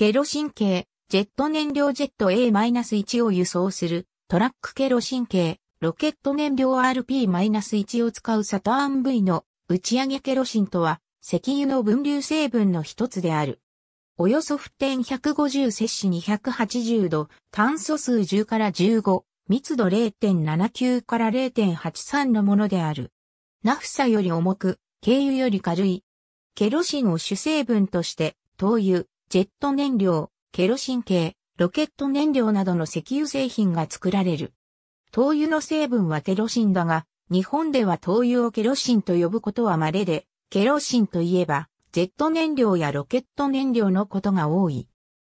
ケロ神経、ジェット燃料ジェット A-1 を輸送する、トラックケロ神経、ロケット燃料 RP-1 を使うサターン V の打ち上げケロシンとは、石油の分流成分の一つである。およそ沸点150摂氏280度、炭素数10から15、密度0.79から0.83のものである。ナフサより重く、軽油より軽い。ケロシンを主成分として、灯油、ジェット燃料、ケロシン系、ロケット燃料などの石油製品が作られる。灯油の成分はケロシンだが、日本では灯油をケロシンと呼ぶことは稀で、ケロシンといえば、ジェット燃料やロケット燃料のことが多い。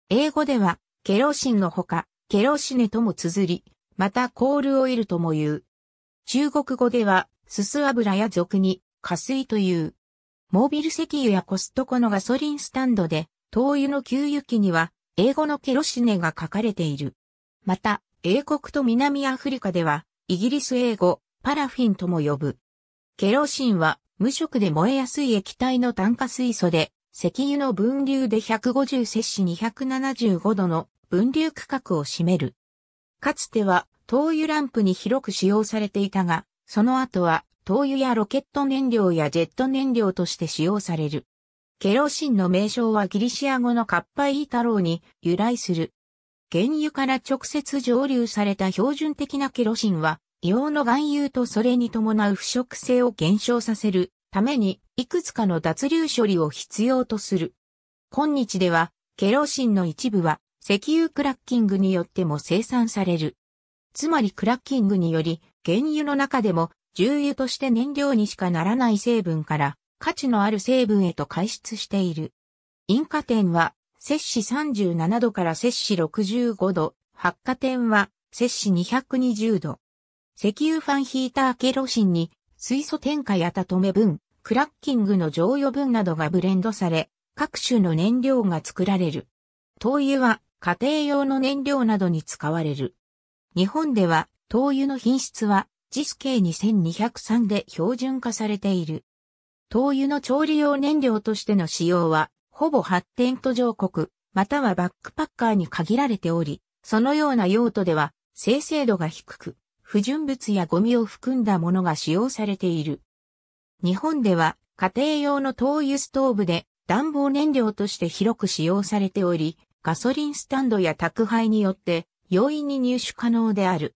英語では、ケロシンのほか、ケロシネとも綴り、またコールオイルとも言う。中国語では、すす油や俗に、火水という。モービル石油やコストコのガソリンスタンドで、灯油の給油機には、英語のケロシネが書かれている。また、英国と南アフリカでは、イギリス英語、パラフィンとも呼ぶ。ケロシンは、無色で燃えやすい液体の炭化水素で、石油の分流で150摂氏275度の分流区画を占める。かつては、灯油ランプに広く使用されていたが、その後は、灯油やロケット燃料やジェット燃料として使用される。ケロシンの名称はギリシア語のカッパイイタローに由来する。原油から直接蒸留された標準的なケロシンは、硫黄の含有とそれに伴う腐食性を減少させるために、いくつかの脱硫処理を必要とする。今日では、ケロシンの一部は、石油クラッキングによっても生産される。つまりクラッキングにより、原油の中でも重油として燃料にしかならない成分から価値のある成分へと改出している。因果点は、摂氏37度から摂氏65度、発火点は、摂氏220度。石油ファンヒーターケロシンに、水素添加やたとめ分、クラッキングの常用分などがブレンドされ、各種の燃料が作られる。灯油は家庭用の燃料などに使われる。日本では灯油の品質は j i s 2 2 0 3で標準化されている。灯油の調理用燃料としての使用は、ほぼ発展途上国、またはバックパッカーに限られており、そのような用途では、生成度が低く、不純物やゴミを含んだものが使用されている。日本では、家庭用の灯油ストーブで暖房燃料として広く使用されており、ガソリンスタンドや宅配によって容易に入手可能である。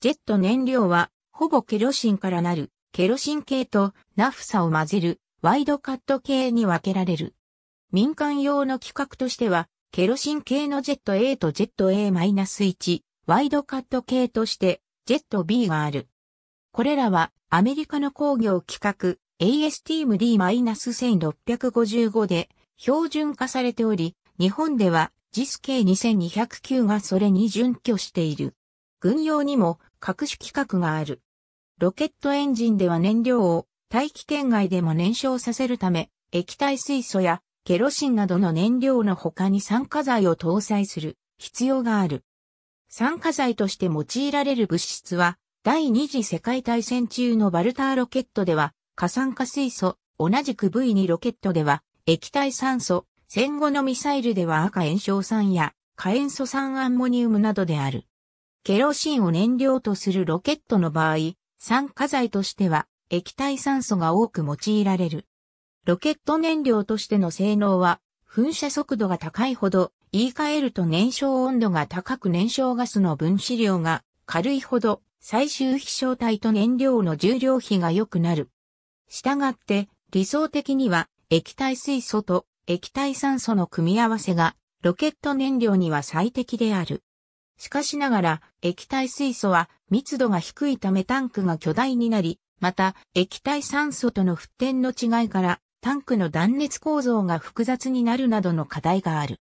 ジェット燃料はほぼケロシンからなるケロシン系とナフサを混ぜるワイドカット系に分けられる。民間用の規格としては、ケロシン系の ZA と ZA-1、ワイドカット系として ZB がある。これらはアメリカの工業規格 ASTMD-1655 で標準化されており、日本では JISK2209 がそれに準拠している。軍用にも各種規格がある。ロケットエンジンでは燃料を大気圏外でも燃焼させるため、液体水素やケロシンなどの燃料の他に酸化剤を搭載する必要がある。酸化剤として用いられる物質は、第二次世界大戦中のバルターロケットでは、過酸化水素、同じく V2 ロケットでは、液体酸素、戦後のミサイルでは赤炎症酸や火塩素酸アンモニウムなどである。ケロシンを燃料とするロケットの場合、酸化剤としては液体酸素が多く用いられる。ロケット燃料としての性能は噴射速度が高いほど言い換えると燃焼温度が高く燃焼ガスの分子量が軽いほど最終飛翔体と燃料の重量比が良くなる。したがって理想的には液体水素と液体酸素の組み合わせがロケット燃料には最適である。しかしながら、液体水素は密度が低いためタンクが巨大になり、また、液体酸素との沸点の違いから、タンクの断熱構造が複雑になるなどの課題がある。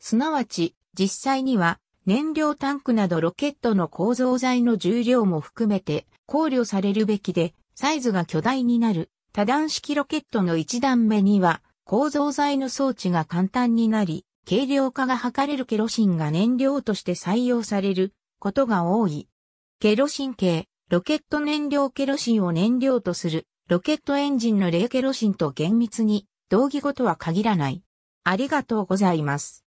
すなわち、実際には、燃料タンクなどロケットの構造材の重量も含めて考慮されるべきで、サイズが巨大になる多段式ロケットの1段目には構造材の装置が簡単になり、軽量化が図れるケロシンが燃料として採用されることが多い。ケロシン系、ロケット燃料ケロシンを燃料とするロケットエンジンの例ケロシンと厳密に同義語とは限らない。ありがとうございます。